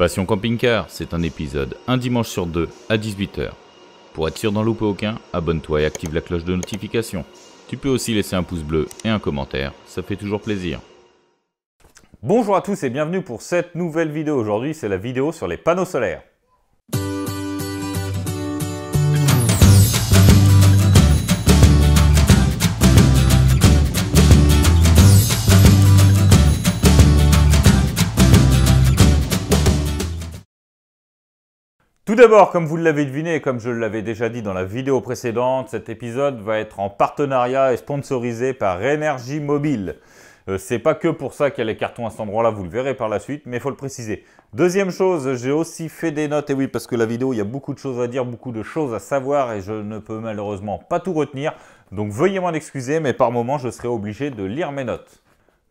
Passion Camping-Car, c'est un épisode un dimanche sur deux à 18h. Pour être sûr d'en louper aucun, abonne-toi et active la cloche de notification. Tu peux aussi laisser un pouce bleu et un commentaire, ça fait toujours plaisir. Bonjour à tous et bienvenue pour cette nouvelle vidéo. Aujourd'hui, c'est la vidéo sur les panneaux solaires. Tout d'abord, comme vous l'avez deviné comme je l'avais déjà dit dans la vidéo précédente, cet épisode va être en partenariat et sponsorisé par Energy Mobile. Euh, c'est pas que pour ça qu'il y a les cartons à cet endroit-là, vous le verrez par la suite, mais il faut le préciser. Deuxième chose, j'ai aussi fait des notes, et oui, parce que la vidéo, il y a beaucoup de choses à dire, beaucoup de choses à savoir, et je ne peux malheureusement pas tout retenir, donc veuillez m'en excuser, mais par moment, je serai obligé de lire mes notes.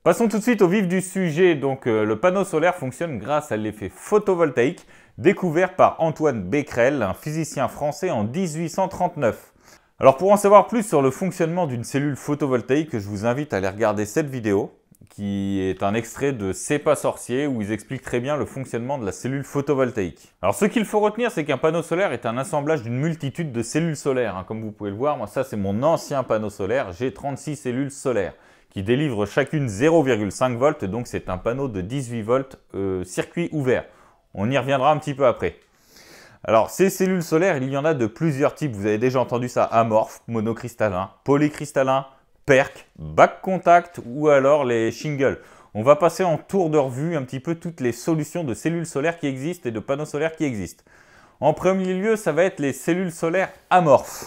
Passons tout de suite au vif du sujet. Donc, euh, le panneau solaire fonctionne grâce à l'effet photovoltaïque découvert par Antoine Becquerel, un physicien français en 1839. Alors pour en savoir plus sur le fonctionnement d'une cellule photovoltaïque, je vous invite à aller regarder cette vidéo qui est un extrait de C'est pas sorcier où ils expliquent très bien le fonctionnement de la cellule photovoltaïque. Alors ce qu'il faut retenir c'est qu'un panneau solaire est un assemblage d'une multitude de cellules solaires. Hein. Comme vous pouvez le voir, moi ça c'est mon ancien panneau solaire, j'ai 36 cellules solaires qui délivrent chacune 0,5 volts, donc c'est un panneau de 18 volts euh, circuit ouvert. On y reviendra un petit peu après. Alors, ces cellules solaires, il y en a de plusieurs types. Vous avez déjà entendu ça amorphe, monocristallin, polycristallin, perc, back contact ou alors les shingles. On va passer en tour de revue un petit peu toutes les solutions de cellules solaires qui existent et de panneaux solaires qui existent. En premier lieu, ça va être les cellules solaires amorphes.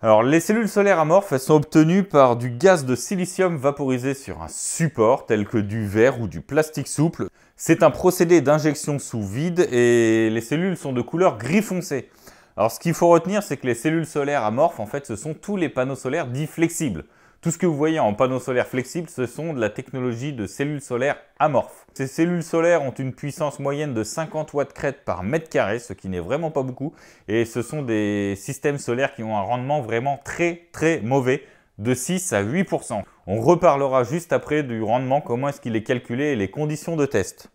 Alors, les cellules solaires amorphes, elles sont obtenues par du gaz de silicium vaporisé sur un support tel que du verre ou du plastique souple. C'est un procédé d'injection sous vide et les cellules sont de couleur gris foncé. Alors ce qu'il faut retenir, c'est que les cellules solaires amorphes, en fait, ce sont tous les panneaux solaires dits flexibles. Tout ce que vous voyez en panneaux solaires flexibles, ce sont de la technologie de cellules solaires amorphes. Ces cellules solaires ont une puissance moyenne de 50 watts crête par mètre carré, ce qui n'est vraiment pas beaucoup, et ce sont des systèmes solaires qui ont un rendement vraiment très très mauvais, de 6 à 8%. On reparlera juste après du rendement, comment est-ce qu'il est calculé et les conditions de test.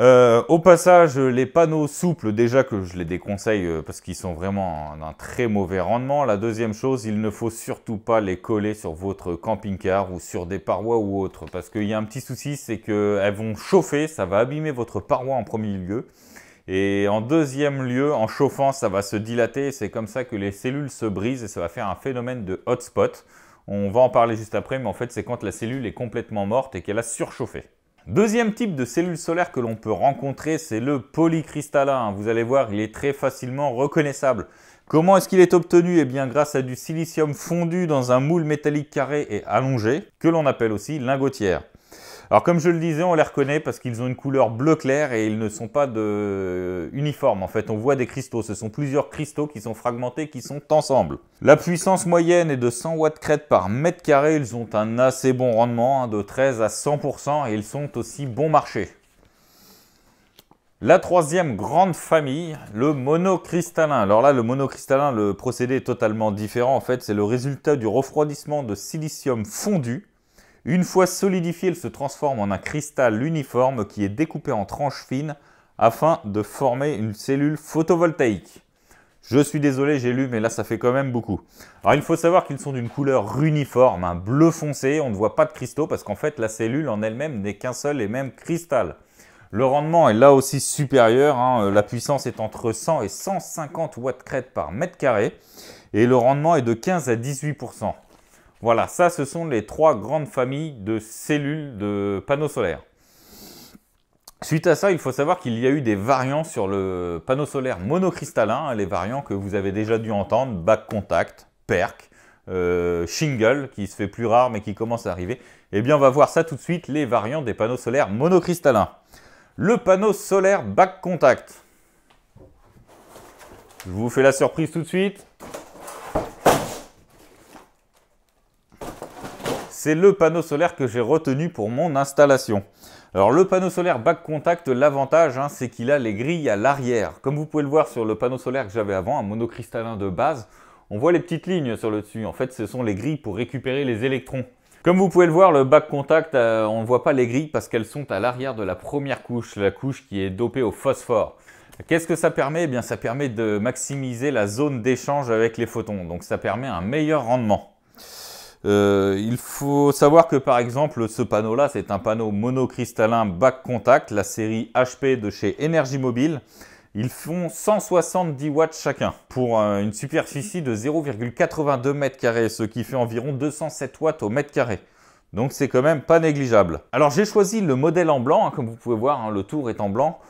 Euh, au passage, les panneaux souples, déjà que je les déconseille euh, parce qu'ils sont vraiment d'un très mauvais rendement. La deuxième chose, il ne faut surtout pas les coller sur votre camping-car ou sur des parois ou autres. Parce qu'il y a un petit souci, c'est qu'elles vont chauffer, ça va abîmer votre paroi en premier lieu. Et en deuxième lieu, en chauffant, ça va se dilater. C'est comme ça que les cellules se brisent et ça va faire un phénomène de hotspot. On va en parler juste après, mais en fait, c'est quand la cellule est complètement morte et qu'elle a surchauffé. Deuxième type de cellule solaire que l'on peut rencontrer, c'est le polycristallin. Vous allez voir, il est très facilement reconnaissable. Comment est-ce qu'il est obtenu Eh bien, grâce à du silicium fondu dans un moule métallique carré et allongé, que l'on appelle aussi lingotière. Alors comme je le disais, on les reconnaît parce qu'ils ont une couleur bleu clair et ils ne sont pas euh, uniformes. En fait, on voit des cristaux. Ce sont plusieurs cristaux qui sont fragmentés, qui sont ensemble. La puissance moyenne est de 100 watts crête par mètre carré. Ils ont un assez bon rendement, hein, de 13 à 100%, et ils sont aussi bon marché. La troisième grande famille, le monocristallin. Alors là, le monocristallin, le procédé est totalement différent. En fait, c'est le résultat du refroidissement de silicium fondu une fois solidifié, il se transforme en un cristal uniforme qui est découpé en tranches fines afin de former une cellule photovoltaïque. Je suis désolé, j'ai lu, mais là, ça fait quand même beaucoup. Alors, il faut savoir qu'ils sont d'une couleur uniforme, un bleu foncé. On ne voit pas de cristaux parce qu'en fait, la cellule en elle-même n'est qu'un seul et même cristal. Le rendement est là aussi supérieur. Hein. Euh, la puissance est entre 100 et 150 watts crête par mètre carré. Et le rendement est de 15 à 18 voilà, ça, ce sont les trois grandes familles de cellules de panneaux solaires. Suite à ça, il faut savoir qu'il y a eu des variants sur le panneau solaire monocristallin, hein, les variants que vous avez déjà dû entendre, back contact, perc, euh, shingle, qui se fait plus rare mais qui commence à arriver. Eh bien, on va voir ça tout de suite, les variants des panneaux solaires monocristallins. Le panneau solaire back contact. Je vous fais la surprise tout de suite. C'est le panneau solaire que j'ai retenu pour mon installation. Alors le panneau solaire back contact, l'avantage hein, c'est qu'il a les grilles à l'arrière. Comme vous pouvez le voir sur le panneau solaire que j'avais avant, un monocristallin de base, on voit les petites lignes sur le dessus. En fait ce sont les grilles pour récupérer les électrons. Comme vous pouvez le voir, le back contact, euh, on ne voit pas les grilles parce qu'elles sont à l'arrière de la première couche, la couche qui est dopée au phosphore. Qu'est-ce que ça permet eh bien, Ça permet de maximiser la zone d'échange avec les photons, donc ça permet un meilleur rendement. Euh, il faut savoir que par exemple ce panneau là c'est un panneau monocristallin back contact, la série HP de chez Energy Mobile. Ils font 170 watts chacun pour euh, une superficie de 0,82 m ce qui fait environ 207 watts au mètre carré. Donc c'est quand même pas négligeable. Alors j'ai choisi le modèle en blanc, hein, comme vous pouvez voir, hein, le tour est en blanc.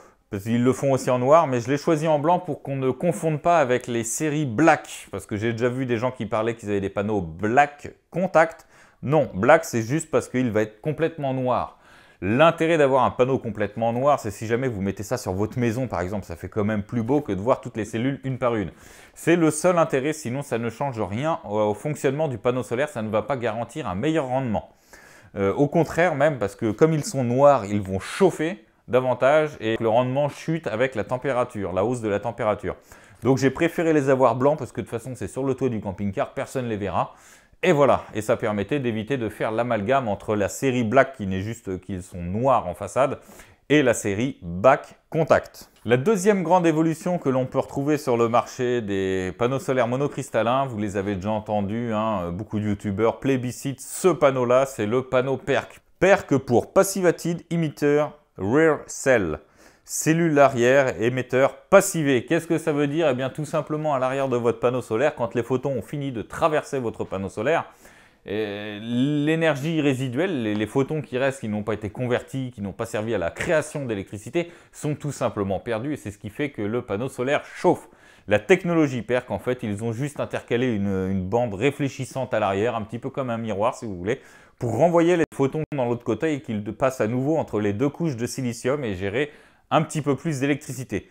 Ils le font aussi en noir, mais je l'ai choisi en blanc pour qu'on ne confonde pas avec les séries black. Parce que j'ai déjà vu des gens qui parlaient qu'ils avaient des panneaux black contact. Non, black c'est juste parce qu'il va être complètement noir. L'intérêt d'avoir un panneau complètement noir, c'est si jamais vous mettez ça sur votre maison par exemple, ça fait quand même plus beau que de voir toutes les cellules une par une. C'est le seul intérêt, sinon ça ne change rien au fonctionnement du panneau solaire, ça ne va pas garantir un meilleur rendement. Euh, au contraire même, parce que comme ils sont noirs, ils vont chauffer, davantage et le rendement chute avec la température, la hausse de la température. Donc j'ai préféré les avoir blancs parce que de toute façon c'est sur le toit du camping-car, personne ne les verra. Et voilà, et ça permettait d'éviter de faire l'amalgame entre la série black qui n'est juste qu'ils sont noirs en façade et la série back contact. La deuxième grande évolution que l'on peut retrouver sur le marché des panneaux solaires monocristallins, vous les avez déjà entendus, hein, beaucoup de youtubeurs plébiscitent ce panneau-là, c'est le panneau PERC. PERC pour Passivated Emitter rear cell, cellule arrière, émetteur passivé. Qu'est-ce que ça veut dire Eh bien tout simplement à l'arrière de votre panneau solaire, quand les photons ont fini de traverser votre panneau solaire, eh, l'énergie résiduelle, les, photons qui restent, qui n'ont pas été convertis, qui n'ont pas servi à la création d'électricité, sont tout simplement perdus et c'est ce qui fait que le panneau solaire chauffe. La technologie perd qu'en fait, ils ont juste intercalé une bande réfléchissante à l'arrière, un petit peu comme un miroir si vous voulez, pour renvoyer les photons dans l'autre côté et qu'ils passent à nouveau entre les deux couches de silicium et gérer un petit peu plus d'électricité.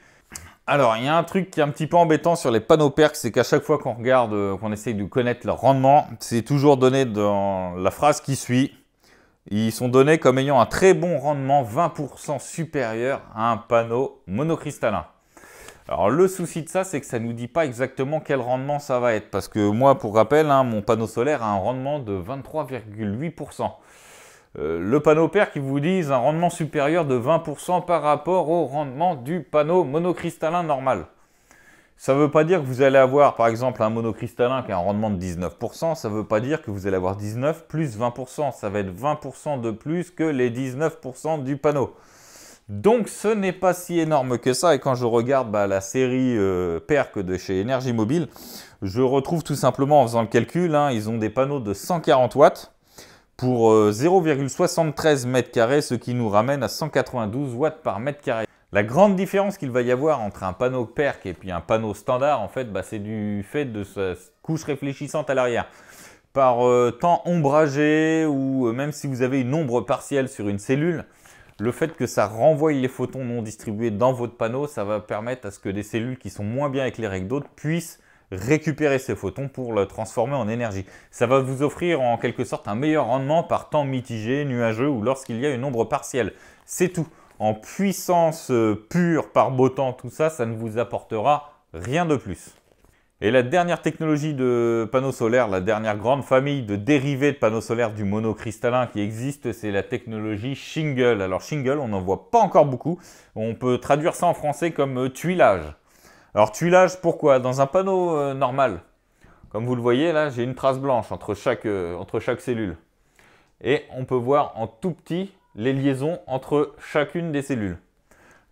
Alors, il y a un truc qui est un petit peu embêtant sur les panneaux PERC, c'est qu'à chaque fois qu'on regarde, euh, qu'on essaye de connaître leur rendement, c'est toujours donné dans la phrase qui suit. Ils sont donnés comme ayant un très bon rendement 20% supérieur à un panneau monocristallin. Alors le souci de ça, c'est que ça ne nous dit pas exactement quel rendement ça va être. Parce que moi, pour rappel, hein, mon panneau solaire a un rendement de 23,8%. Euh, le panneau paire qui vous dise un rendement supérieur de 20% par rapport au rendement du panneau monocristallin normal. Ça ne veut pas dire que vous allez avoir par exemple un monocristallin qui a un rendement de 19%, ça ne veut pas dire que vous allez avoir 19 plus 20%, ça va être 20% de plus que les 19% du panneau. Donc ce n'est pas si énorme que ça. Et quand je regarde bah, la série euh, PERC de chez Energy Mobile, je retrouve tout simplement en faisant le calcul, hein, ils ont des panneaux de 140 watts pour 0,73 euh, m2, ce qui nous ramène à 192 watts par mètre carré. La grande différence qu'il va y avoir entre un panneau PERC et puis un panneau standard, en fait, bah, c'est du fait de sa couche réfléchissante à l'arrière par euh, temps ombragé ou même si vous avez une ombre partielle sur une cellule, le fait que ça renvoie les photons non distribués dans votre panneau, ça va permettre à ce que des cellules qui sont moins bien éclairées que d'autres puissent récupérer ces photons pour le transformer en énergie. Ça va vous offrir en quelque sorte un meilleur rendement par temps mitigé, nuageux ou lorsqu'il y a une ombre partielle. C'est tout. En puissance euh, pure, par beau temps, tout ça, ça ne vous apportera rien de plus. Et la dernière technologie de panneaux solaires, la dernière grande famille de dérivés de panneaux solaires du monocristallin qui existe, c'est la technologie shingle. Alors shingle, on n'en voit pas encore beaucoup. On peut traduire ça en français comme euh, tuilage. Alors tuilage, pourquoi Dans un panneau euh, normal, comme vous le voyez là, j'ai une trace blanche entre euh, entre chaque cellule. Et on peut voir en tout petit les liaisons entre chacune des cellules.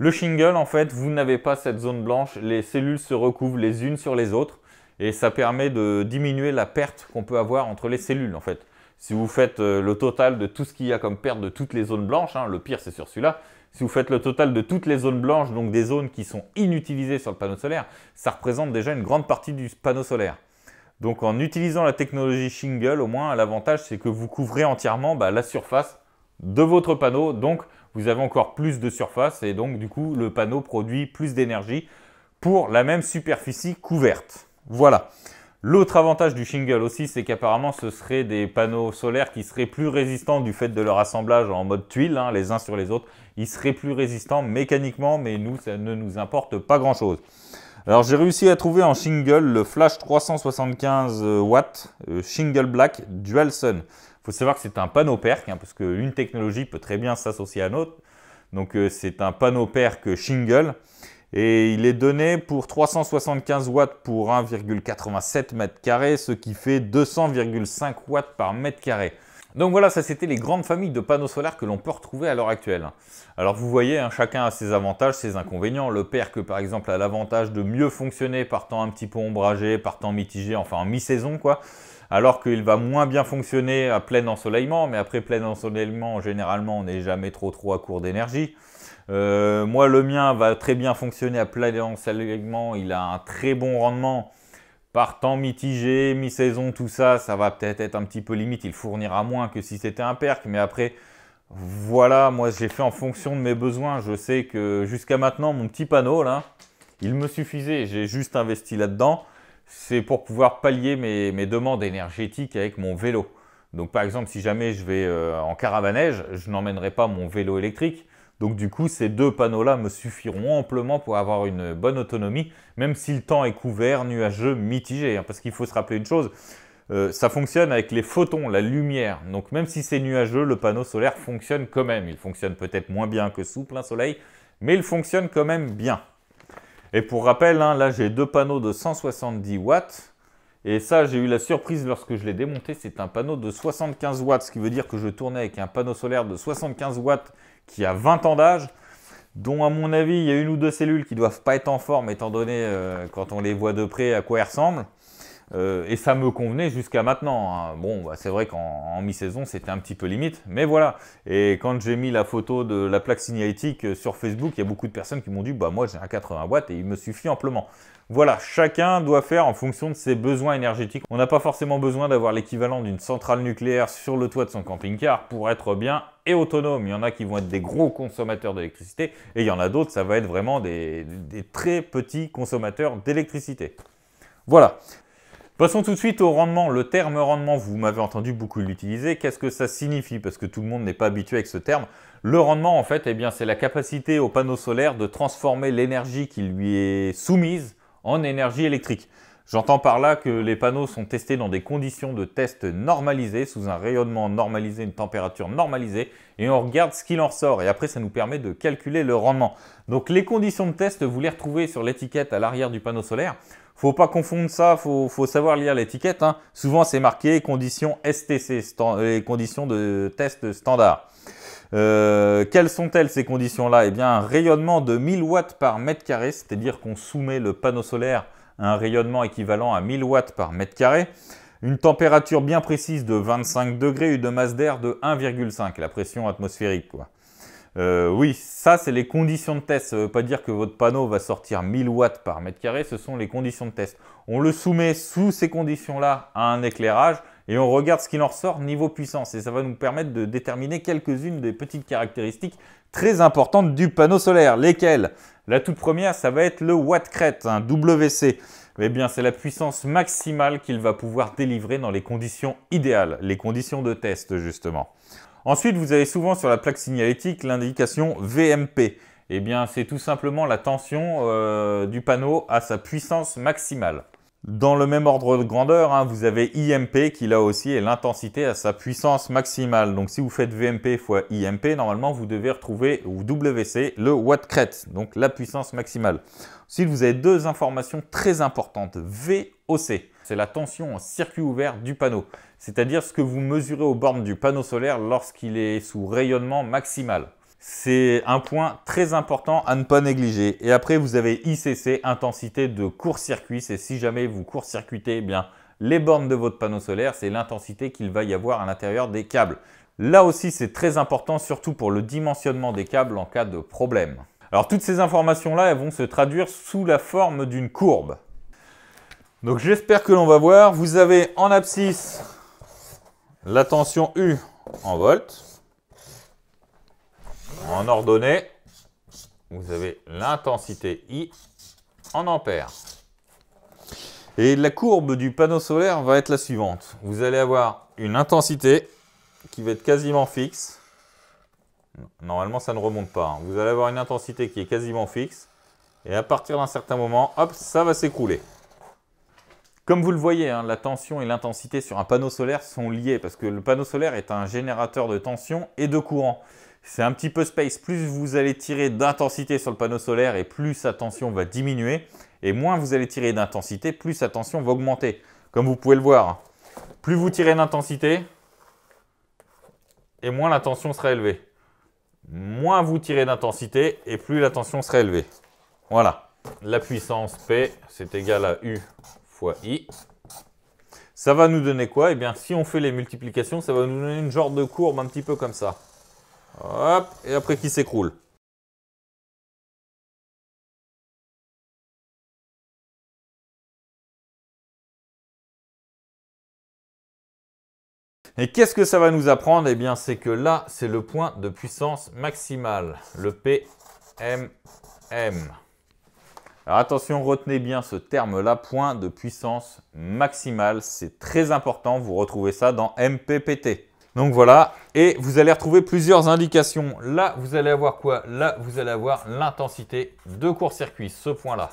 Le shingle, en fait, vous n'avez pas cette zone blanche, les cellules se recouvrent les unes sur les autres, et ça permet de diminuer la perte qu'on peut avoir entre les cellules en fait. Si vous faites euh, le total de tout ce qu'il y a comme perte de toutes les zones blanches, hein, le pire c'est sur celui-là, si vous faites le total de toutes les zones blanches, donc des zones qui sont inutilisées sur le panneau solaire, ça représente déjà une grande partie du panneau solaire. Donc en utilisant la technologie Shingle, au moins l'avantage c'est que vous couvrez entièrement bah, la surface de votre panneau, donc vous avez encore plus de surface et donc du coup le panneau produit plus d'énergie pour la même superficie couverte. Voilà. L'autre avantage du shingle aussi, c'est qu'apparemment ce seraient des panneaux solaires qui seraient plus résistants du fait de leur assemblage en mode tuile, hein, les uns sur les autres. Ils seraient plus résistants mécaniquement, mais nous, ça ne nous importe pas grand-chose. Alors j'ai réussi à trouver en shingle le Flash 375 euh, watts euh, shingle black dual sun. Il faut savoir que c'est un panneau perc, parce hein, parce qu'une technologie peut très bien s'associer à une autre. Donc euh, c'est un panneau perc shingle. Et il est donné pour 375 watts pour 1,87 m ce qui fait 200,5 watts par mètre carré. Donc voilà, ça c'était les grandes familles de panneaux solaires que l'on peut retrouver à l'heure actuelle. Alors vous voyez, hein, chacun a ses avantages, ses inconvénients. Le que par exemple a l'avantage de mieux fonctionner par temps un petit peu ombragé, par temps mitigé, enfin en mi-saison quoi. Alors qu'il va moins bien fonctionner à plein ensoleillement, mais après plein ensoleillement, généralement on n'est jamais trop trop à court d'énergie. Euh, moi, le mien va très bien fonctionner à plein d'enseignements. Il a un très bon rendement. Par temps mitigé, mi-saison, tout ça, ça va peut-être être un petit peu limite. Il fournira moins que si c'était un perc. Mais après, voilà, moi j'ai fait en fonction de mes besoins. Je sais que jusqu'à maintenant, mon petit panneau là, il me suffisait. J'ai juste investi là-dedans. C'est pour pouvoir pallier mes, demandes énergétiques avec mon vélo. Donc par exemple, si jamais je vais euh, en caravanège, je n'emmènerai pas mon vélo électrique. Donc du coup, ces deux panneaux-là me suffiront amplement pour avoir une bonne autonomie, même si le temps est couvert, nuageux, mitigé. Hein, parce qu'il faut se rappeler une chose, euh, ça fonctionne avec les photons, la lumière. Donc même si c'est nuageux, le panneau solaire fonctionne quand même. Il fonctionne peut-être moins bien que sous plein soleil, mais il fonctionne quand même bien. Et pour rappel, hein, là j'ai deux panneaux de 170 watts. Et ça, j'ai eu la surprise lorsque je l'ai démonté, c'est un panneau de 75 watts, ce qui veut dire que je tournais avec un panneau solaire de 75 watts qui a 20 ans d'âge, dont à mon avis il y a une ou deux cellules qui ne doivent pas être en forme étant donné euh, quand on les voit de près à quoi elles ressemblent. Euh, et ça me convenait jusqu'à maintenant. Hein. Bon, bah, c'est vrai qu'en mi-saison, c'était un petit peu limite, mais voilà. Et quand j'ai mis la photo de la plaque signalétique euh, sur Facebook, il y a beaucoup de personnes qui m'ont dit Bah, moi j'ai un 80 watts et il me suffit amplement. Voilà, chacun doit faire en fonction de ses besoins énergétiques. On n'a pas forcément besoin d'avoir l'équivalent d'une centrale nucléaire sur le toit de son camping-car pour être bien et autonome. Il y en a qui vont être des gros consommateurs d'électricité et il y en a d'autres, ça va être vraiment des, très petits consommateurs d'électricité. Voilà. Passons tout de suite au rendement. Le terme rendement, vous m'avez entendu beaucoup l'utiliser. Qu'est-ce que ça signifie Parce que tout le monde n'est pas habitué avec ce terme. Le rendement, en fait, eh bien, c'est la capacité au panneau solaire de transformer l'énergie qui lui est soumise en énergie électrique. J'entends par là que les panneaux sont testés dans des conditions de test normalisées, sous un rayonnement normalisé, une température normalisée, et on regarde ce qu'il en ressort. Et après, ça nous permet de calculer le rendement. Donc les conditions de test, vous les retrouvez sur l'étiquette à l'arrière du panneau solaire. Faut pas confondre ça, faut, faut savoir lire l'étiquette. Hein. Souvent, c'est marqué conditions STC, euh, conditions de test standard. Euh, quelles sont-elles ces conditions-là Eh bien, un rayonnement de 1000 watts par mètre carré, c'est-à-dire qu'on soumet le panneau solaire à un rayonnement équivalent à 1000 watts par mètre carré. Une température bien précise de 25 degrés, une masse d'air de 1,5, la pression atmosphérique. Euh, oui, ça c'est les conditions de test. Ça ne veut pas dire que votre panneau va sortir 1000 watts par mètre carré, ce sont les conditions de test. On le soumet sous ces conditions-là à un éclairage et on regarde ce qu'il en ressort niveau puissance. Et ça va nous permettre de déterminer quelques-unes des petites caractéristiques très importantes du panneau solaire. Lesquelles La toute première, ça va être le watt crête, un WC. Eh bien, c'est la puissance maximale qu'il va pouvoir délivrer dans les conditions idéales, les conditions de test justement. Ensuite, vous avez souvent sur la plaque signalétique l'indication VMP. Eh bien, c'est tout simplement la tension euh, du panneau à sa puissance maximale. Dans le même ordre de grandeur, hein, vous avez IMP qui là aussi est l'intensité à sa puissance maximale. Donc si vous faites VMP fois IMP, normalement vous devez retrouver ou WC le watt crête, donc la puissance maximale. Si vous avez deux informations très importantes. VOC, c'est la tension en circuit ouvert du panneau, c'est-à-dire ce que vous mesurez aux bornes du panneau solaire lorsqu'il est sous rayonnement maximal. C'est un point très important à ne pas négliger. Et après, vous avez ICC, intensité de court-circuit. C'est si jamais vous court-circuitez eh bien, les bornes de votre panneau solaire, c'est l'intensité qu'il va y avoir à l'intérieur des câbles. Là aussi, c'est très important, surtout pour le dimensionnement des câbles en cas de problème. Alors toutes ces informations-là, elles vont se traduire sous la forme d'une courbe. Donc j'espère que l'on va voir. Vous avez en abscisse la tension U en volts. En ordonnée, vous avez l'intensité I en ampères. Et la courbe du panneau solaire va être la suivante. Vous allez avoir une intensité qui va être quasiment fixe. Normalement, ça ne remonte pas. Hein. Vous allez avoir une intensité qui est quasiment fixe. Et à partir d'un certain moment, hop, ça va s'écrouler. Comme vous le voyez, hein, la tension et l'intensité sur un panneau solaire sont liées parce que le panneau solaire est un générateur de tension et de courant. C'est un petit peu space. Plus vous allez tirer d'intensité sur le panneau solaire et plus sa tension va diminuer. Et moins vous allez tirer d'intensité, plus sa tension va augmenter. Comme vous pouvez le voir, hein. plus vous tirez d'intensité, et moins la tension sera élevée. Moins vous tirez d'intensité, et plus la tension sera élevée. Voilà. La puissance P, c'est égal à U fois I. Ça va nous donner quoi Eh bien, si on fait les multiplications, ça va nous donner une sorte de courbe un petit peu comme ça et après qui s'écroule. Et qu'est-ce que ça va nous apprendre Eh bien, c'est que là, c'est le point de puissance maximale, le PMM. Alors attention, retenez bien ce terme-là, point de puissance maximale. C'est très important, vous retrouvez ça dans MPPT. Donc voilà, et vous allez retrouver plusieurs indications. Là, vous allez avoir quoi Là, vous allez avoir l'intensité de court-circuit, ce point-là.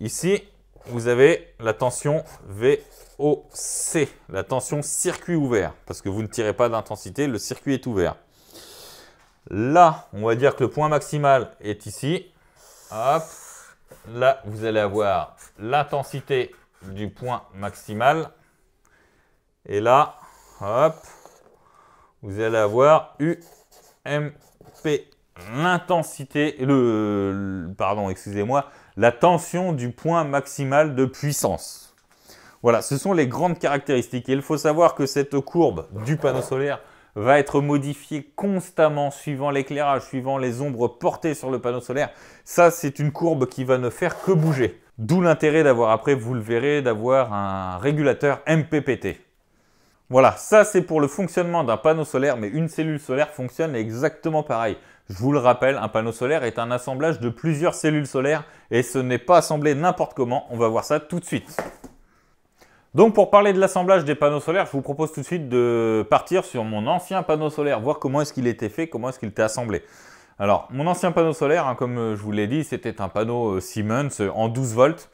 Ici, vous avez la tension VOC, la tension circuit ouvert, parce que vous ne tirez pas d'intensité, le circuit est ouvert. Là, on va dire que le point maximal est ici. Là, vous allez avoir l'intensité du point maximal. Et là, vous allez avoir UMP, l'intensité, le, pardon, excusez-moi, la tension du point maximal de puissance. Voilà, ce sont les grandes caractéristiques. il faut savoir que cette courbe du panneau solaire va être modifiée constamment suivant l'éclairage, suivant les ombres portées sur le panneau solaire. Ça, c'est une courbe qui va ne faire que bouger. D'où l'intérêt d'avoir, après vous le verrez, d'avoir un régulateur MPPT. Voilà, ça c'est pour le fonctionnement d'un panneau solaire, mais une cellule solaire fonctionne exactement pareil. Je vous le rappelle, un panneau solaire est un assemblage de plusieurs cellules solaires et ce n'est pas assemblé n'importe comment, on va voir ça tout de suite. Donc pour parler de l'assemblage des panneaux solaires, je vous propose tout de suite de partir sur mon ancien panneau solaire, voir comment est-ce qu'il était fait, comment est-ce qu'il était assemblé. Alors, mon ancien panneau solaire, hein, comme euh, je vous l'ai dit, c'était un panneau euh, Siemens euh, en 12 volts.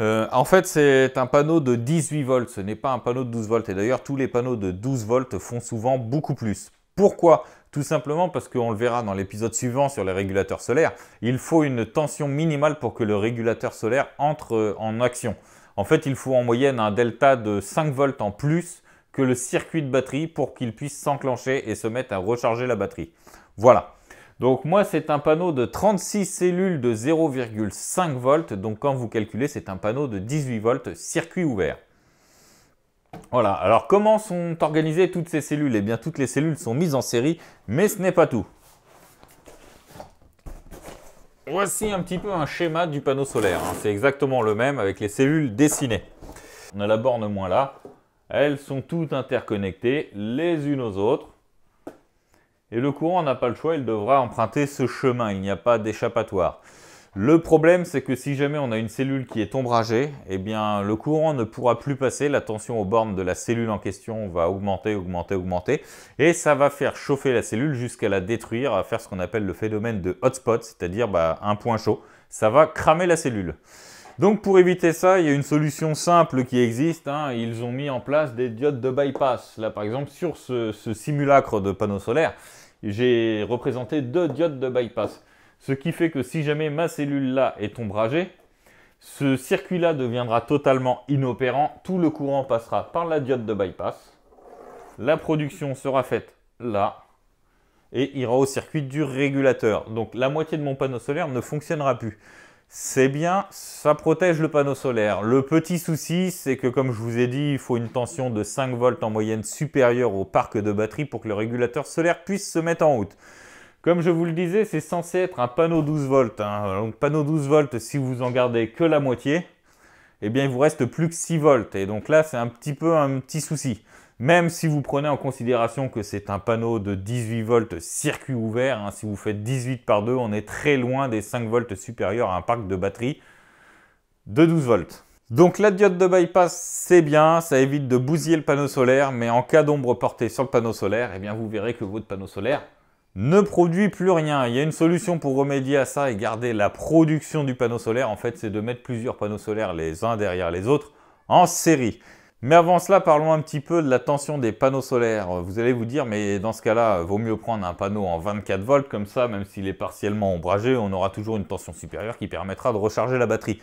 Euh, en fait, c'est un panneau de 18 volts, ce n'est pas un panneau de 12 volts. Et d'ailleurs, tous les panneaux de 12 volts font souvent beaucoup plus. Pourquoi Tout simplement parce qu'on le verra dans l'épisode suivant sur les régulateurs solaires, il faut une tension minimale pour que le régulateur solaire entre euh, en action. En fait, il faut en moyenne un delta de 5 volts en plus que le circuit de batterie pour qu'il puisse s'enclencher et se mettre à recharger la batterie. Voilà. Donc moi, c'est un panneau de 36 cellules de 0,5 volts. Donc quand vous calculez, c'est un panneau de 18 volts, circuit ouvert. Voilà, alors comment sont organisées toutes ces cellules Eh bien, toutes les cellules sont mises en série, mais ce n'est pas tout. Voici un petit peu un schéma du panneau solaire. Hein. C'est exactement le même avec les cellules dessinées. On a la borne moins là. Elles sont toutes interconnectées les unes aux autres et le courant n'a pas le choix, il devra emprunter ce chemin, il n'y a pas d'échappatoire. Le problème, c'est que si jamais on a une cellule qui est ombragée, eh bien, le courant ne pourra plus passer, la tension aux bornes de la cellule en question va augmenter, augmenter, augmenter, et ça va faire chauffer la cellule jusqu'à la détruire, à faire ce qu'on appelle le phénomène de hotspot, c'est-à-dire bah, un point chaud, ça va cramer la cellule. Donc pour éviter ça, il y a une solution simple qui existe. Hein. Ils ont mis en place des diodes de bypass. Là par exemple sur ce, ce simulacre de panneau solaire, j'ai représenté deux diodes de bypass. Ce qui fait que si jamais ma cellule-là est ombragée, ce circuit-là deviendra totalement inopérant. Tout le courant passera par la diode de bypass. La production sera faite là et ira au circuit du régulateur. Donc la moitié de mon panneau solaire ne fonctionnera plus c'est bien, ça protège le panneau solaire. Le petit souci, c'est que comme je vous ai dit, il faut une tension de 5 volts en moyenne supérieure au parc de batterie pour que le régulateur solaire puisse se mettre en route. Comme je vous le disais, c'est censé être un panneau 12 volts. Hein. Donc panneau 12 volts, si vous en gardez que la moitié, eh bien il vous reste plus que 6 volts. Et donc là, c'est un petit peu un petit souci. Même si vous prenez en considération que c'est un panneau de 18 volts circuit ouvert, hein, si vous faites 18 par 2, on est très loin des 5 volts supérieurs à un parc de batterie de 12 volts. Donc la diode de bypass, c'est bien, ça évite de bousiller le panneau solaire, mais en cas d'ombre portée sur le panneau solaire, eh bien vous verrez que votre panneau solaire ne produit plus rien. Il y a une solution pour remédier à ça et garder la production du panneau solaire. En fait, c'est de mettre plusieurs panneaux solaires les uns derrière les autres en série. Mais avant cela, parlons un petit peu de la tension des panneaux solaires. Vous allez vous dire, mais dans ce cas-là, vaut mieux prendre un panneau en 24 volts, comme ça, même s'il est partiellement ombragé, on aura toujours une tension supérieure qui permettra de recharger la batterie.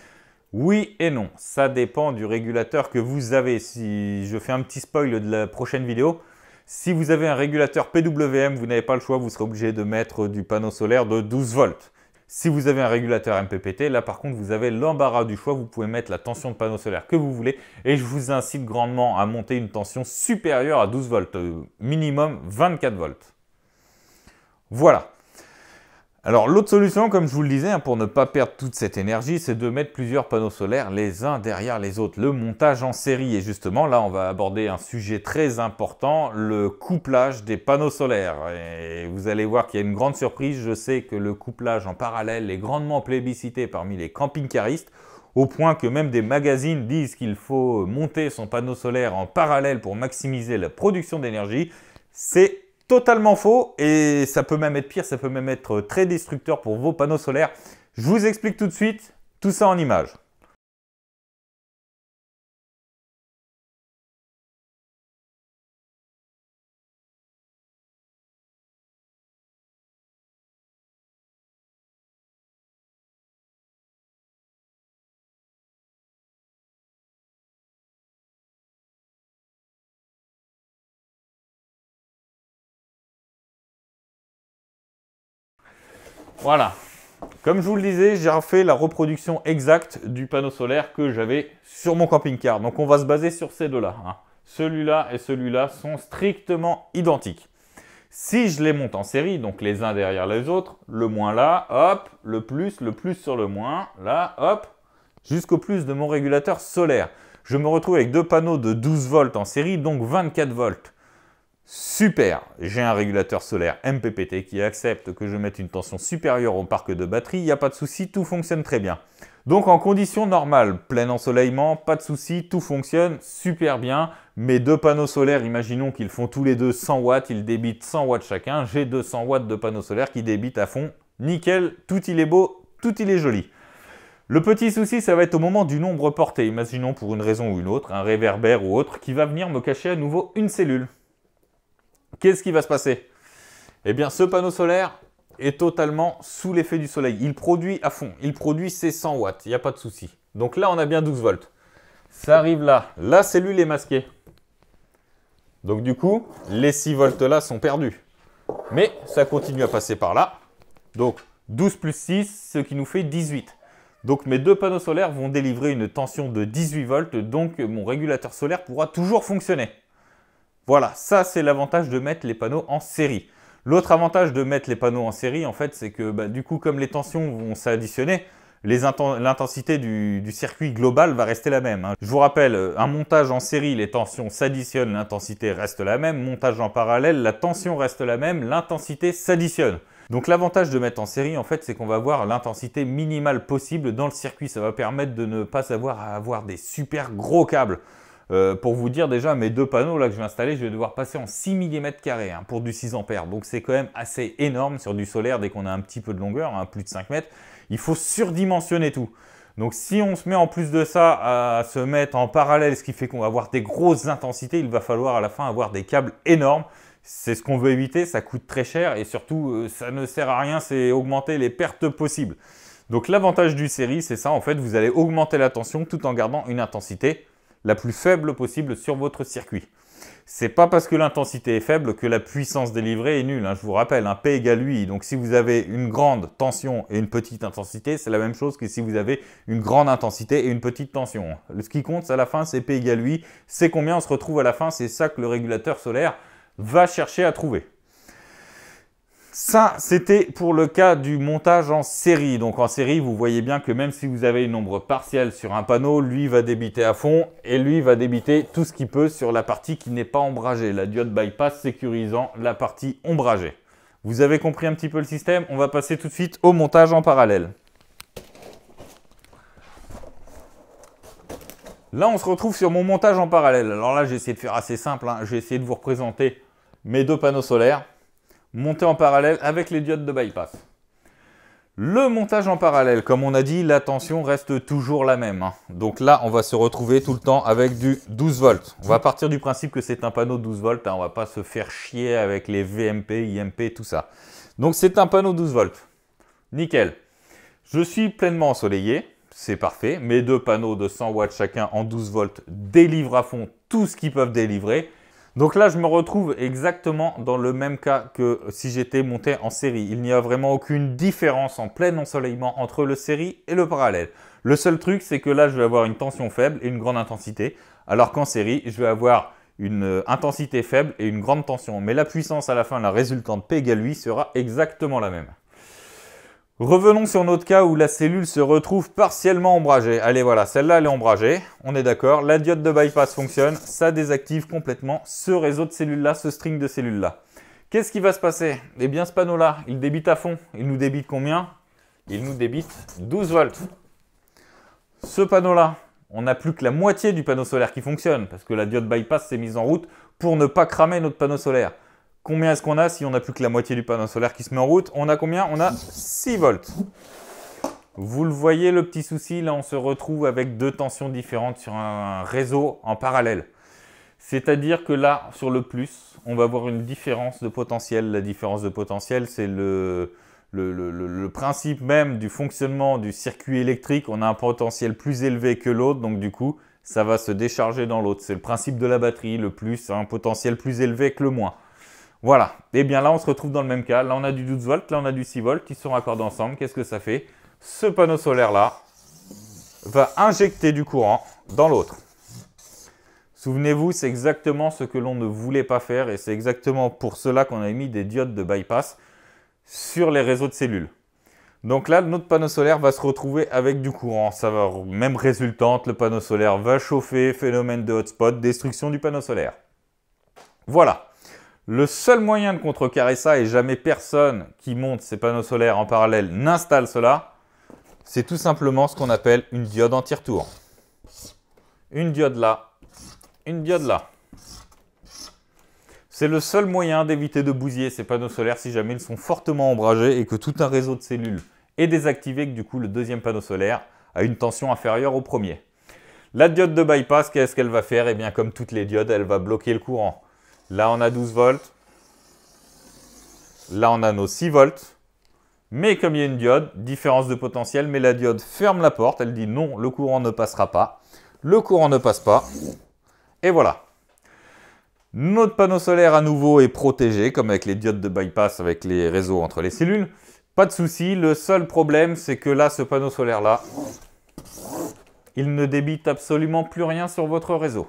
Oui et non, ça dépend du régulateur que vous avez. Si je fais un petit spoil de la prochaine vidéo, si vous avez un régulateur PWM, vous n'avez pas le choix, vous serez obligé de mettre du panneau solaire de 12 volts. Si vous avez un régulateur MPPT, là par contre vous avez l'embarras du choix, vous pouvez mettre la tension de panneau solaire que vous voulez et je vous incite grandement à monter une tension supérieure à 12 volts, euh, minimum 24 volts. Voilà. Alors l'autre solution, comme je vous le disais, hein, pour ne pas perdre toute cette énergie, c'est de mettre plusieurs panneaux solaires les uns derrière les autres. Le montage en série. Et justement, là, on va aborder un sujet très important, le couplage des panneaux solaires. Et vous allez voir qu'il y a une grande surprise. Je sais que le couplage en parallèle est grandement plébiscité parmi les camping-caristes, au point que même des magazines disent qu'il faut monter son panneau solaire en parallèle pour maximiser la production d'énergie. C'est totalement faux et ça peut même être pire, ça peut même être euh, très destructeur pour vos panneaux solaires. Je vous explique tout de suite tout ça en images. Voilà. Comme je vous le disais, j'ai refait la reproduction exacte du panneau solaire que j'avais sur mon camping-car. Donc on va se baser sur ces deux-là. Hein. Celui-là et celui-là sont strictement identiques. Si je les monte en série, donc les uns derrière les autres, le moins là, hop, le plus, le plus sur le moins, là, hop, jusqu'au plus de mon régulateur solaire. Je me retrouve avec deux panneaux de 12 volts en série, donc 24 volts. Super, j'ai un régulateur solaire MPPT qui accepte que je mette une tension supérieure au parc de batterie, il n'y a pas de souci, tout fonctionne très bien. Donc en conditions normales, plein ensoleillement, pas de souci, tout fonctionne super bien. Mes deux panneaux solaires, imaginons qu'ils font tous les deux 100 watts, ils débitent 100 watts chacun, j'ai 200 watts de panneaux solaires qui débitent à fond, nickel, tout il est beau, tout il est joli. Le petit souci, ça va être au moment du nombre porté, imaginons pour une raison ou une autre, un réverbère ou autre, qui va venir me cacher à nouveau une cellule qu'est-ce qui va se passer Eh bien, ce panneau solaire est totalement sous l'effet du soleil. Il produit à fond. Il produit ses 100 watts. Il n'y a pas de souci. Donc là, on a bien 12 volts. Ça arrive là. La cellule est masquée. Donc du coup, les 6 volts là sont perdus. Mais ça continue à passer par là. Donc 12 plus 6, ce qui nous fait 18. Donc mes deux panneaux solaires vont délivrer une tension de 18 volts, donc mon régulateur solaire pourra toujours fonctionner. Voilà, ça c'est l'avantage de mettre les panneaux en série. L'autre avantage de mettre les panneaux en série, en fait, c'est que bah, du coup, comme les tensions vont s'additionner, l'intensité du, circuit global va rester la même. Hein. Je vous rappelle, euh, un montage en série, les tensions s'additionnent, l'intensité reste la même. Montage en parallèle, la tension reste la même, l'intensité s'additionne. Donc l'avantage de mettre en série, en fait, c'est qu'on va avoir l'intensité minimale possible dans le circuit. Ça va permettre de ne pas avoir à avoir des super gros câbles. Euh, pour vous dire déjà, mes deux panneaux là que je vais installer, je vais devoir passer en 6 mm hein, pour du 6 ampères. Donc c'est quand même assez énorme sur du solaire dès qu'on a un petit peu de longueur, hein, plus de 5 mètres. Il faut surdimensionner tout. Donc si on se met en plus de ça à se mettre en parallèle, ce qui fait qu'on va avoir des grosses intensités, il va falloir à la fin avoir des câbles énormes. C'est ce qu'on veut éviter, ça coûte très cher et surtout euh, ça ne sert à rien, c'est augmenter les pertes possibles. Donc l'avantage du série, c'est ça, en fait, vous allez augmenter la tension tout en gardant une intensité la plus faible possible sur votre circuit. C'est pas parce que l'intensité est faible que la puissance délivrée est nulle. Hein, je vous rappelle, un hein. P égale UI. Donc si vous avez une grande tension et une petite intensité, c'est la même chose que si vous avez une grande intensité et une petite tension. Ce qui compte à la fin, c'est P égale UI. C'est combien on se retrouve à la fin. C'est ça que le régulateur solaire va chercher à trouver. Ça, c'était pour le cas du montage en série. Donc en série, vous voyez bien que même si vous avez une ombre partielle sur un panneau, lui va débiter à fond et lui va débiter tout ce qu'il peut sur la partie qui n'est pas ombragée. La diode bypass sécurisant la partie ombragée. Vous avez compris un petit peu le système On va passer tout de suite au montage en parallèle. Là, on se retrouve sur mon montage en parallèle. Alors là, j'ai essayé de faire assez simple. Hein. J'ai essayé de vous représenter mes deux panneaux solaires monté en parallèle avec les diodes de bypass. Le montage en parallèle, comme on a dit, la tension reste toujours la même. Hein. Donc là, on va se retrouver tout le temps avec du 12 volts. On va partir du principe que c'est un panneau 12 volts. Hein. On va pas se faire chier avec les VMP, IMP, tout ça. Donc c'est un panneau 12 volts. Nickel. Je suis pleinement ensoleillé. C'est parfait. Mes deux panneaux de 100 watts chacun en 12 volts délivrent à fond tout ce qu'ils peuvent délivrer. Donc là, je me retrouve exactement dans le même cas que si j'étais monté en série. Il n'y a vraiment aucune différence en plein ensoleillement entre le série et le parallèle. Le seul truc, c'est que là, je vais avoir une tension faible et une grande intensité, alors qu'en série, je vais avoir une euh, intensité faible et une grande tension. Mais la puissance à la fin, la résultante P égale 8 sera exactement la même. Revenons sur notre cas où la cellule se retrouve partiellement ombragée. Allez voilà, celle-là elle est ombragée, on est d'accord, la diode de bypass fonctionne, ça désactive complètement ce réseau de cellules-là, ce string de cellules-là. Qu'est-ce qui va se passer Eh bien ce panneau-là, il débite à fond. Il nous débite combien Il nous débite 12 volts. Ce panneau-là, on n'a plus que la moitié du panneau solaire qui fonctionne, parce que la diode bypass s'est mise en route pour ne pas cramer notre panneau solaire. Combien est-ce qu'on a si on n'a plus que la moitié du panneau solaire qui se met en route On a combien On a 6 volts. Vous le voyez, le petit souci, là on se retrouve avec deux tensions différentes sur un réseau en parallèle. C'est-à-dire que là, sur le plus, on va avoir une différence de potentiel. La différence de potentiel, c'est le, le, principe même du fonctionnement du circuit électrique. On a un potentiel plus élevé que l'autre, donc du coup, ça va se décharger dans l'autre. C'est le principe de la batterie. Le plus a un potentiel plus élevé que le moins. Voilà. Et eh bien là, on se retrouve dans le même cas. Là, on a du 12 volts, là, on a du 6 volts qui se raccordent ensemble. Qu'est-ce que ça fait Ce panneau solaire-là va injecter du courant dans l'autre. Souvenez-vous, c'est exactement ce que l'on ne voulait pas faire et c'est exactement pour cela qu'on a mis des diodes de bypass sur les réseaux de cellules. Donc là, notre panneau solaire va se retrouver avec du courant. Ça va, même résultante, le panneau solaire va chauffer, phénomène de hotspot, destruction du panneau solaire. Voilà. Le seul moyen de contrecarrer ça, et jamais personne qui monte ses panneaux solaires en parallèle n'installe cela, c'est tout simplement ce qu'on appelle une diode anti-retour. Une diode là, une diode là. C'est le seul moyen d'éviter de bousiller ces panneaux solaires si jamais ils sont fortement ombragés et que tout un réseau de cellules est désactivé, que du coup le deuxième panneau solaire a une tension inférieure au premier. La diode de bypass, qu'est-ce qu'elle va faire Eh bien, comme toutes les diodes, elle va bloquer le courant. Là, on a 12 volts. Là, on a nos 6 volts. Mais comme il y a une diode, différence de potentiel, mais la diode ferme la porte. Elle dit non, le courant ne passera pas. Le courant ne passe pas. Et voilà. Notre panneau solaire à nouveau est protégé, comme avec les diodes de bypass, avec les réseaux entre les cellules. Pas de souci, le seul problème, c'est que là, ce panneau solaire-là, il ne débite absolument plus rien sur votre réseau.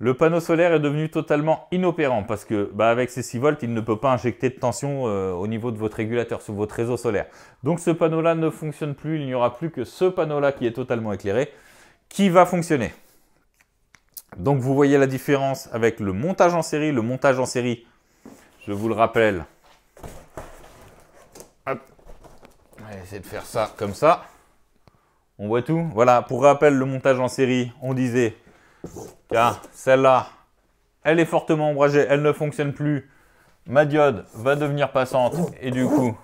Le panneau solaire est devenu totalement inopérant parce que, bah, avec ses 6 volts, il ne peut pas injecter de tension euh, au niveau de votre régulateur sur votre réseau solaire. Donc ce panneau-là ne fonctionne plus, il n'y aura plus que ce panneau-là qui est totalement éclairé qui va fonctionner. Donc vous voyez la différence avec le montage en série. Le montage en série, je vous le rappelle, hop, on va essayer de faire ça comme ça. On voit tout. Voilà, pour rappel, le montage en série, on disait car celle-là, elle est fortement ombragée, elle ne fonctionne plus. Ma diode va devenir passante et du coup,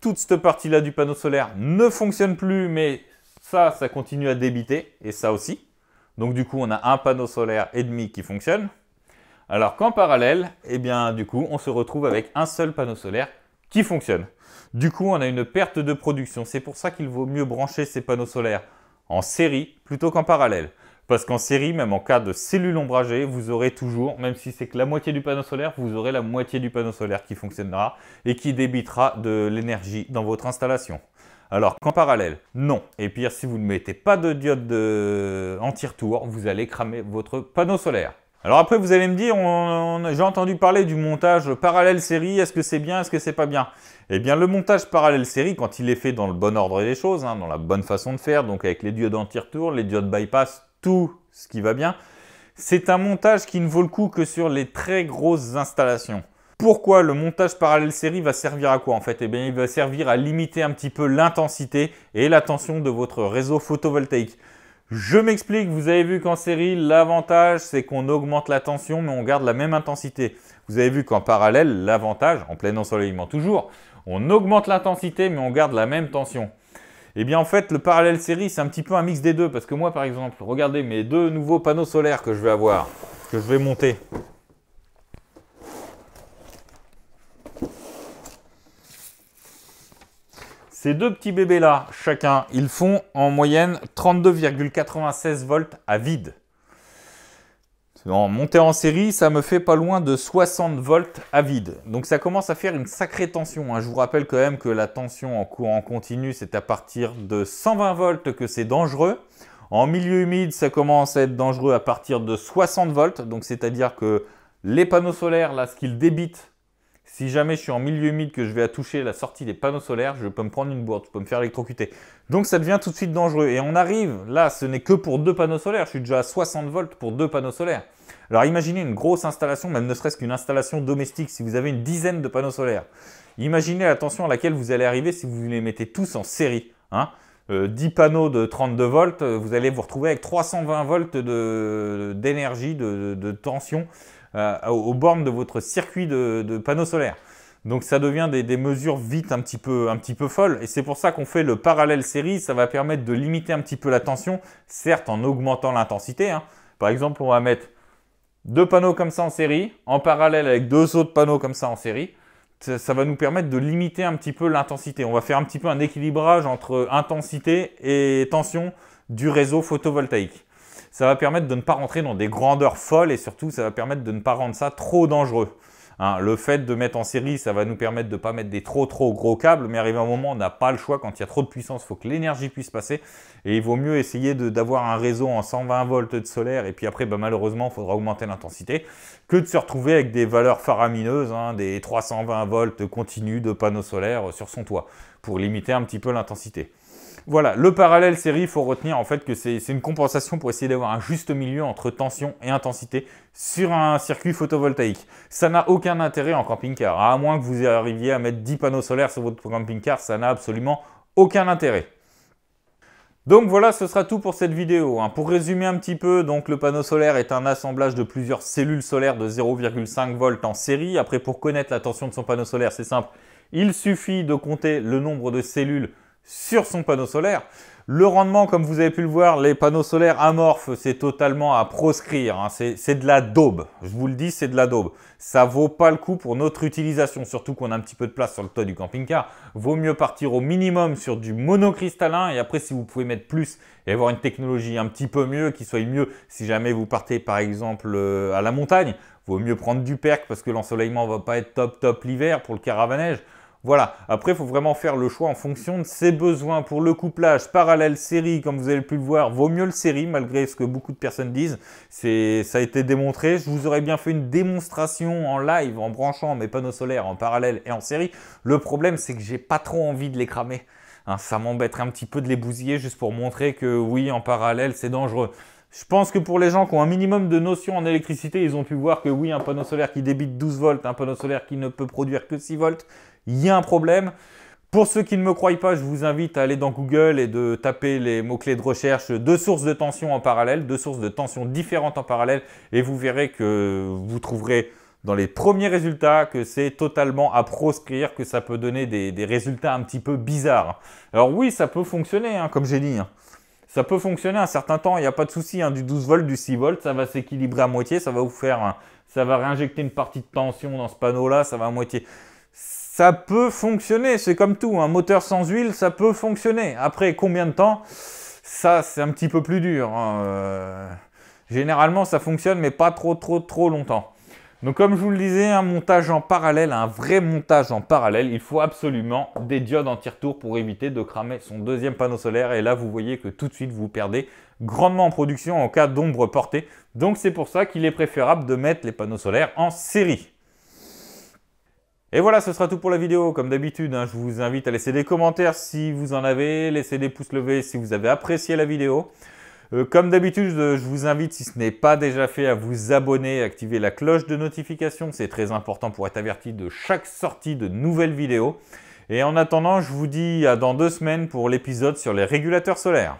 toute cette partie-là du panneau solaire ne fonctionne plus, mais ça, ça continue à débiter et ça aussi. Donc du coup, on a un panneau solaire et demi qui fonctionne. Alors qu'en parallèle, eh bien du coup, on se retrouve avec un seul panneau solaire qui fonctionne. Du coup, on a une perte de production. C'est pour ça qu'il vaut mieux brancher ces panneaux solaires en série plutôt qu'en parallèle. Parce qu'en série, même en cas de cellule ombragée, vous aurez toujours, même si c'est que la moitié du panneau solaire, vous aurez la moitié du panneau solaire qui fonctionnera et qui débitera de l'énergie dans votre installation. Alors qu'en parallèle, non. Et pire, si vous ne mettez pas de diode de... anti-retour, vous allez cramer votre panneau solaire. Alors après, vous allez me dire, j'ai entendu parler du montage parallèle série, est-ce que c'est bien, est-ce que c'est pas bien Eh bien, le montage parallèle série, quand il est fait dans le bon ordre des choses, hein, dans la bonne façon de faire, donc avec les diodes anti-retour, les diodes bypass, tout ce qui va bien, c'est un montage qui ne vaut le coup que sur les très grosses installations. Pourquoi le montage parallèle série va servir à quoi en fait Eh bien, il va servir à limiter un petit peu l'intensité et la tension de votre réseau photovoltaïque. Je m'explique, vous avez vu qu'en série, l'avantage, c'est qu'on augmente la tension, mais on garde la même intensité. Vous avez vu qu'en parallèle, l'avantage, en plein ensoleillement toujours, on augmente l'intensité, mais on garde la même tension. Eh bien, en fait, le parallèle série, c'est un petit peu un mix des deux, parce que moi, par exemple, regardez mes deux nouveaux panneaux solaires que je vais avoir, que je vais monter. Ces deux petits bébés-là, chacun, ils font en moyenne 32,96 volts à vide. En montée en série, ça me fait pas loin de 60 volts à vide. Donc ça commence à faire une sacrée tension. Hein. Je vous rappelle quand même que la tension en courant continu, c'est à partir de 120 volts que c'est dangereux. En milieu humide, ça commence à être dangereux à partir de 60 volts. Donc c'est-à-dire que les panneaux solaires, là, ce qu'ils débitent si jamais je suis en milieu humide que je vais à toucher la sortie des panneaux solaires, je peux me prendre une boîte, je peux me faire électrocuter. Donc ça devient tout de suite dangereux. Et on arrive, là, ce n'est que pour deux panneaux solaires. Je suis déjà à 60 volts pour deux panneaux solaires. Alors imaginez une grosse installation, même ne serait-ce qu'une installation domestique, si vous avez une dizaine de panneaux solaires. Imaginez la tension à laquelle vous allez arriver si vous les mettez tous en série. 10 hein. euh, panneaux de 32 volts, euh, vous allez vous retrouver avec 320 volts d'énergie, de, de, tension euh, aux, bornes de votre circuit de, panneaux solaires. Donc ça devient des, mesures vite un petit peu, un folles. Et c'est pour ça qu'on fait le parallèle série. Ça va permettre de limiter un petit peu la tension, certes en augmentant l'intensité. Hein. Par exemple, on va mettre deux panneaux comme ça en série, en parallèle avec deux autres panneaux comme ça en série. ça va nous permettre de limiter un petit peu l'intensité. On va faire un petit peu un équilibrage entre intensité et tension du réseau photovoltaïque ça va permettre de ne pas rentrer dans des grandeurs folles et surtout ça va permettre de ne pas rendre ça trop dangereux. Hein, le fait de mettre en série, ça va nous permettre de ne pas mettre des trop trop gros câbles, mais arrivé un moment, on n'a pas le choix. Quand il y a trop de puissance, il faut que l'énergie puisse passer. Et il vaut mieux essayer d'avoir un réseau en 120 volts de solaire, et puis après, bah, malheureusement, il faudra augmenter l'intensité, que de se retrouver avec des valeurs faramineuses, hein, des 320 volts continus de panneaux solaires sur son toit, pour limiter un petit peu l'intensité. Voilà, le parallèle série, il faut retenir en fait que c'est une compensation pour essayer d'avoir un juste milieu entre tension et intensité sur un circuit photovoltaïque. Ça n'a aucun intérêt en camping-car, à moins que vous arriviez à mettre 10 panneaux solaires sur votre camping-car, ça n'a absolument aucun intérêt. Donc voilà, ce sera tout pour cette vidéo. Hein. Pour résumer un petit peu, donc le panneau solaire est un assemblage de plusieurs cellules solaires de 0,5 volts en série. Après, pour connaître la tension de son panneau solaire, c'est simple. Il suffit de compter le nombre de cellules sur son panneau solaire. Le rendement, comme vous avez pu le voir, les panneaux solaires amorphes, c'est totalement à proscrire. Hein. C'est de la daube. Je vous le dis, c'est de la daube. Ça vaut pas le coup pour notre utilisation, surtout qu'on a un petit peu de place sur le toit du camping-car. Vaut mieux partir au minimum sur du monocristallin. Et après, si vous pouvez mettre plus et avoir une technologie un petit peu mieux, qui soit mieux, si jamais vous partez par exemple euh, à la montagne, vaut mieux prendre du perc parce que l'ensoleillement va pas être top top l'hiver pour le caravanage. Voilà, après, il faut vraiment faire le choix en fonction de ses besoins. Pour le couplage parallèle série, comme vous avez pu le voir, vaut mieux le série, malgré ce que beaucoup de personnes disent. Ça a été démontré. Je vous aurais bien fait une démonstration en live, en branchant mes panneaux solaires en parallèle et en série. Le problème, c'est que j'ai pas trop envie de les cramer. Hein, ça m'embêterait un petit peu de les bousiller juste pour montrer que oui, en parallèle, c'est dangereux. Je pense que pour les gens qui ont un minimum de notions en électricité, ils ont pu voir que oui, un panneau solaire qui débite 12 volts, un panneau solaire qui ne peut produire que 6 volts, il y a un problème. Pour ceux qui ne me croient pas, je vous invite à aller dans Google et de taper les mots-clés de recherche deux sources de tension en parallèle, deux sources de tension différentes en parallèle, et vous verrez que vous trouverez dans les premiers résultats que c'est totalement à proscrire, que ça peut donner des, résultats un petit peu bizarres. Alors oui, ça peut fonctionner, hein, comme j'ai dit. Hein. Ça peut fonctionner un certain temps, il n'y a pas de souci, hein, du 12 volts, du 6 volts, ça va s'équilibrer à moitié, ça va vous faire, ça va réinjecter une partie de tension dans ce panneau-là, ça va à moitié ça peut fonctionner, c'est comme tout, un moteur sans huile, ça peut fonctionner. Après, combien de temps Ça, c'est un petit peu plus dur. Hein. Euh, généralement, ça fonctionne, mais pas trop, trop, trop longtemps. Donc comme je vous le disais, un montage en parallèle, un vrai montage en parallèle, il faut absolument des diodes anti-retour pour éviter de cramer son deuxième panneau solaire. Et là, vous voyez que tout de suite, vous perdez grandement en production en cas d'ombre portée. Donc c'est pour ça qu'il est préférable de mettre les panneaux solaires en série. Et voilà, ce sera tout pour la vidéo. Comme d'habitude, hein, je vous invite à laisser des commentaires si vous en avez, laisser des pouces levés si vous avez apprécié la vidéo. Euh, comme d'habitude, euh, je vous invite, si ce n'est pas déjà fait, à vous abonner, activer la cloche de notification. C'est très important pour être averti de chaque sortie de nouvelles vidéos. Et en attendant, je vous dis à dans deux semaines pour l'épisode sur les régulateurs solaires.